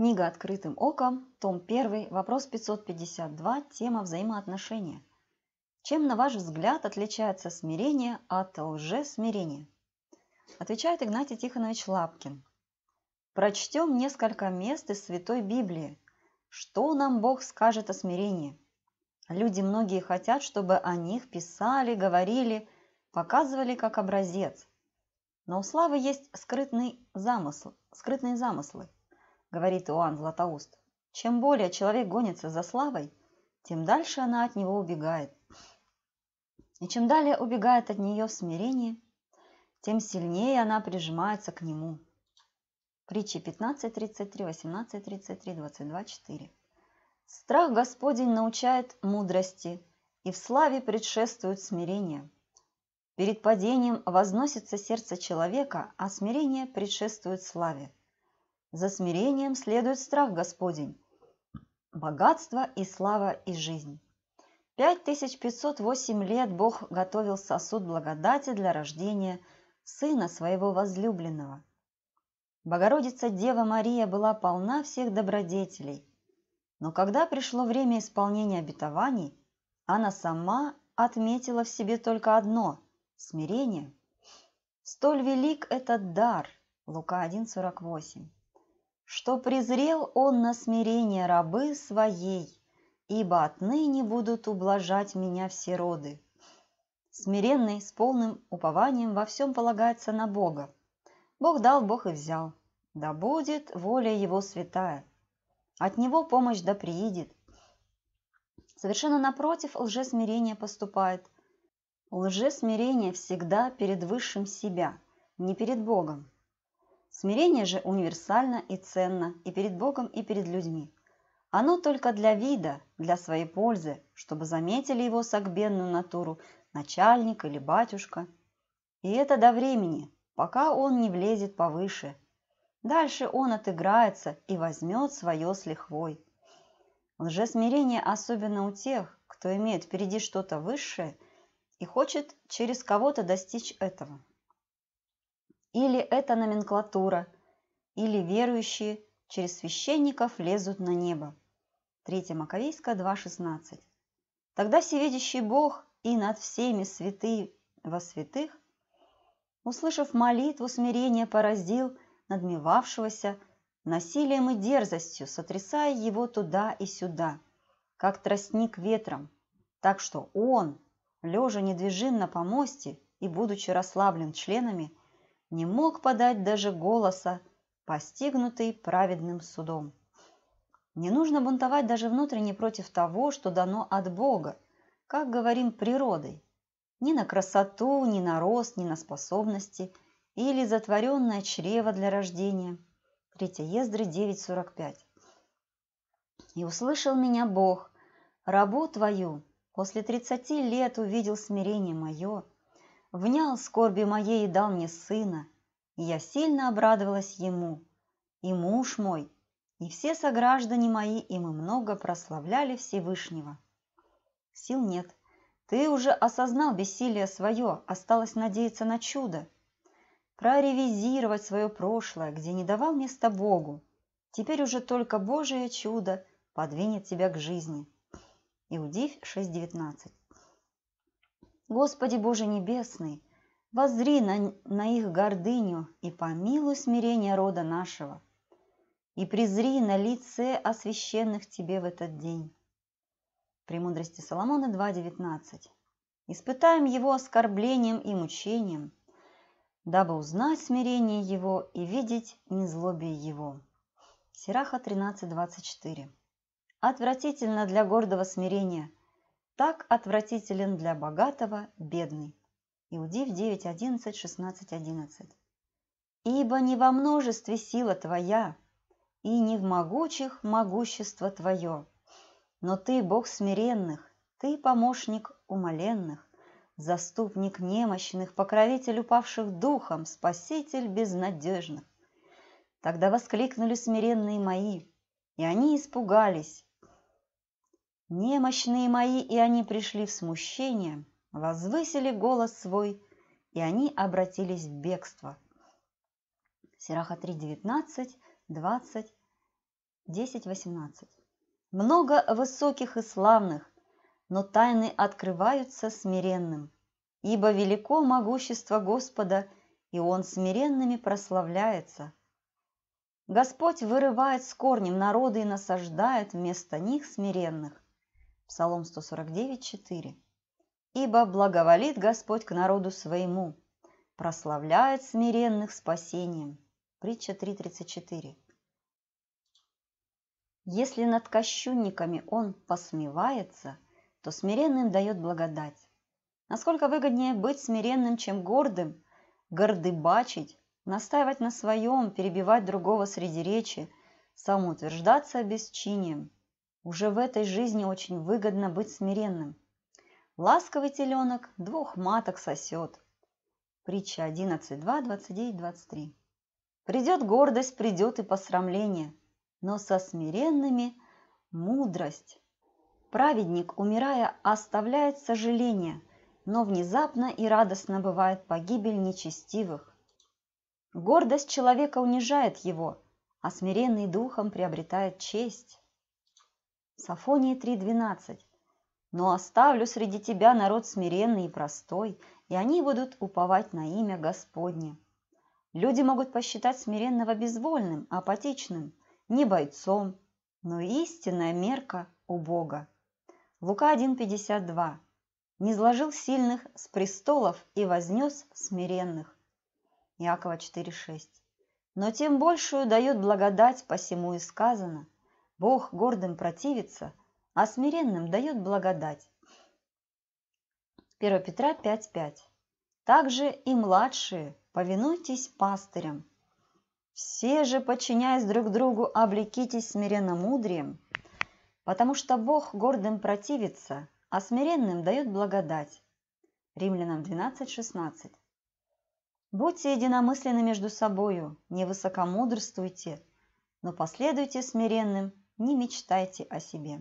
Книга «Открытым оком», том 1, вопрос 552, тема «Взаимоотношения». Чем, на ваш взгляд, отличается смирение от лжесмирения? Отвечает Игнатий Тихонович Лапкин. Прочтем несколько мест из Святой Библии. Что нам Бог скажет о смирении? Люди многие хотят, чтобы о них писали, говорили, показывали как образец. Но у славы есть скрытный замысл, скрытные замыслы – говорит Иоанн Златоуст, чем более человек гонится за славой, тем дальше она от него убегает. И чем далее убегает от нее в смирении, тем сильнее она прижимается к нему. Притчи 15.33, 18.33, 22.4. Страх Господень научает мудрости, и в славе предшествует смирение. Перед падением возносится сердце человека, а смирение предшествует славе. За смирением следует страх Господень, богатство и слава и жизнь. 5508 лет Бог готовил сосуд благодати для рождения Сына Своего возлюбленного. Богородица Дева Мария была полна всех добродетелей, но когда пришло время исполнения обетований, она сама отметила в себе только одно – смирение. Столь велик этот дар, Лука 1,48 что презрел он на смирение рабы своей, ибо отныне будут ублажать меня все роды. Смиренный, с полным упованием во всем полагается на Бога. Бог дал, Бог и взял. Да будет воля его святая. От него помощь да приидет. Совершенно напротив лжесмирение поступает. Лжесмирение всегда перед высшим себя, не перед Богом. Смирение же универсально и ценно и перед Богом, и перед людьми. Оно только для вида, для своей пользы, чтобы заметили его согбенную натуру начальник или батюшка. И это до времени, пока он не влезет повыше. Дальше он отыграется и возьмет свое с лихвой. Лжесмирение особенно у тех, кто имеет впереди что-то высшее и хочет через кого-то достичь этого. Или это номенклатура, или верующие через священников лезут на небо. 3 Маковейска 2.16. Тогда всевидящий Бог и над всеми святые во святых, услышав молитву смирения, поразил надмевавшегося насилием и дерзостью, сотрясая его туда и сюда, как тростник ветром, так что он, лежа недвижим на помосте и будучи расслаблен членами, не мог подать даже голоса, постигнутый праведным судом. Не нужно бунтовать даже внутренне против того, что дано от Бога, как говорим, природой. Ни на красоту, ни на рост, ни на способности или затворенное чрево для рождения. Третья Ездры 9.45. «И услышал меня Бог, рабу твою, после тридцати лет увидел смирение мое, внял скорби моей и дал мне сына, и я сильно обрадовалась ему, и муж мой, и все сограждане мои, и мы много прославляли Всевышнего. Сил нет. Ты уже осознал бессилие свое, осталось надеяться на чудо. Проревизировать свое прошлое, где не давал места Богу. Теперь уже только Божие чудо подвинет тебя к жизни. Иудив 6.19 Господи Боже Небесный, возри на, на их гордыню и помилуй смирение рода нашего, и презри на лице освященных Тебе в этот день. Премудрости Соломона 2.19. Испытаем его оскорблением и мучением, дабы узнать смирение его и видеть незлобие его. Сираха 13.24. Отвратительно для гордого смирения – так отвратителен для богатого бедный. Иудив 9.11, 16.11. Ибо не во множестве сила твоя, и не в могучих могущество твое, но ты Бог смиренных, ты помощник умоленных, заступник немощных, покровитель упавших духом, спаситель безнадежных. Тогда воскликнули смиренные мои, и они испугались, Немощные мои, и они пришли в смущение, возвысили голос свой, и они обратились в бегство. Сираха 3, 19, 20, 10, 18. Много высоких и славных, но тайны открываются смиренным, ибо велико могущество Господа, и Он смиренными прославляется. Господь вырывает с корнем народы и насаждает вместо них смиренных. Псалом 149:4. «Ибо благоволит Господь к народу своему, прославляет смиренных спасением». Притча 3.34. Если над кощунниками он посмевается, то смиренным дает благодать. Насколько выгоднее быть смиренным, чем гордым, гордыбачить, настаивать на своем, перебивать другого среди речи, самоутверждаться бесчинием – уже в этой жизни очень выгодно быть смиренным. Ласковый теленок двух маток сосет. Притча 11.2, 29, 23. Придет гордость, придет и посрамление, но со смиренными мудрость. Праведник, умирая, оставляет сожаление, но внезапно и радостно бывает погибель нечестивых. Гордость человека унижает его, а смиренный духом приобретает честь. Софонии 3.12. «Но оставлю среди тебя народ смиренный и простой, и они будут уповать на имя Господне». Люди могут посчитать смиренного безвольным, апатичным, не бойцом, но истинная мерка у Бога. Лука 1.52. «Не сложил сильных с престолов и вознес смиренных». Иакова 4.6. «Но тем большую дает благодать, посему и сказано – Бог гордым противится, а смиренным дает благодать. 1 Петра 5.5 Также и младшие, повинуйтесь пастырям. Все же, подчиняясь друг другу, облекитесь смиренно мудрием, потому что Бог гордым противится, а смиренным дает благодать. Римлянам 12.16 Будьте единомысленны между собою, не высокомудрствуйте, но последуйте смиренным не мечтайте о себе.